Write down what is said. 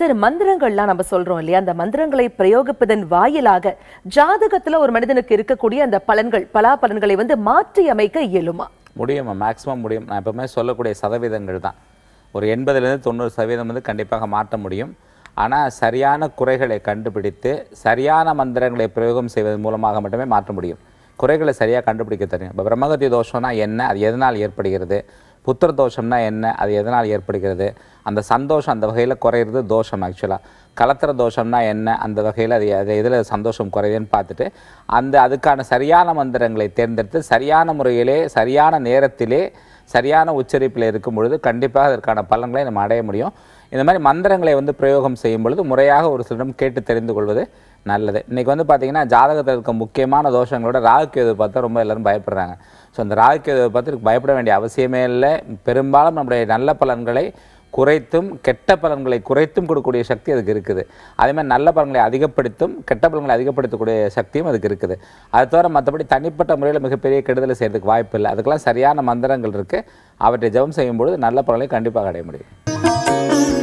சரி மந்திரங்கள்லாம் நம்ம சொல்றோம் இல்லையா அந்த மந்திரங்களை பிரயோகிப்பதன் வாயிலாக ஜாதகத்துல ஒரு மனிதனுக்கு இருக்கக்கூடிய அந்த பலன்கள் பலா பலன்களை வந்து மாற்றி அமைக்க இயலுமா முடியுமா மேக்சிமம் முடியும் நான் எப்பவுமே சொல்லக்கூடிய சதவீதங்கள் தான் ஒரு எண்பதுலேருந்து தொண்ணூறு சதவீதம் வந்து கண்டிப்பாக மாற்ற முடியும் ஆனால் சரியான குறைகளை கண்டுபிடித்து சரியான மந்திரங்களை பிரயோகம் செய்வதன் மூலமாக மட்டுமே மாற்ற முடியும் குறைகளை சரியாக கண்டுபிடிக்க தெரியும் இப்போ பிரம்மகத்தி தோஷம்னா என்ன அது எதனால் ஏற்படுகிறது புத்திர தோஷம்னா என்ன அது எதனால் ஏற்படுகிறது அந்த சந்தோஷம் அந்த வகையில் குறையிறது தோஷம் ஆக்சுவலாக கலத்திர தோஷம்னா என்ன அந்த வகையில் அது அது எதில் சந்தோஷம் குறையுதுன்னு பார்த்துட்டு அந்த அதுக்கான சரியான மந்திரங்களை தேர்ந்தெடுத்து சரியான முறையிலே சரியான நேரத்திலே சரியான உச்சரிப்பில் இருக்கும் பொழுது கண்டிப்பாக அதற்கான பலன்களை நம்ம அடைய முடியும் இந்த மாதிரி மந்திரங்களை வந்து பிரயோகம் செய்யும் பொழுது முறையாக ஒரு சிலரிடம் கேட்டு தெரிந்து கொள்வது நல்லது இன்றைக்கி வந்து பார்த்திங்கன்னா ஜாதகத்தில் இருக்க முக்கியமான தோஷங்களோட ராகுக்கேது பார்த்தா ரொம்ப எல்லோரும் பயப்படுறாங்க ஸோ அந்த ராகுக்கேதுவை பார்த்து பயப்பட வேண்டிய அவசியமே இல்லை பெரும்பாலும் நம்முடைய நல்ல பலன்களை குறைத்தும் கெட்ட பலன்களை குறைத்தும் கொடுக்கக்கூடிய சக்தி அதுக்கு இருக்குது அதேமாதிரி நல்ல பலன்களை அதிகப்படுத்தும் கெட்ட பலன்களை அதிகப்படுத்தக்கூடிய சக்தியும் அதுக்கு இருக்குது அது தவிர மற்றபடி தனிப்பட்ட முறையில் மிகப்பெரிய கெடுதலை செய்கிறதுக்கு வாய்ப்பு இல்லை அதுக்கெல்லாம் சரியான மந்திரங்கள் இருக்குது அவற்றை ஜபம் செய்யும்பொழுது நல்ல பலன்களை கண்டிப்பாக அடைய முடியும்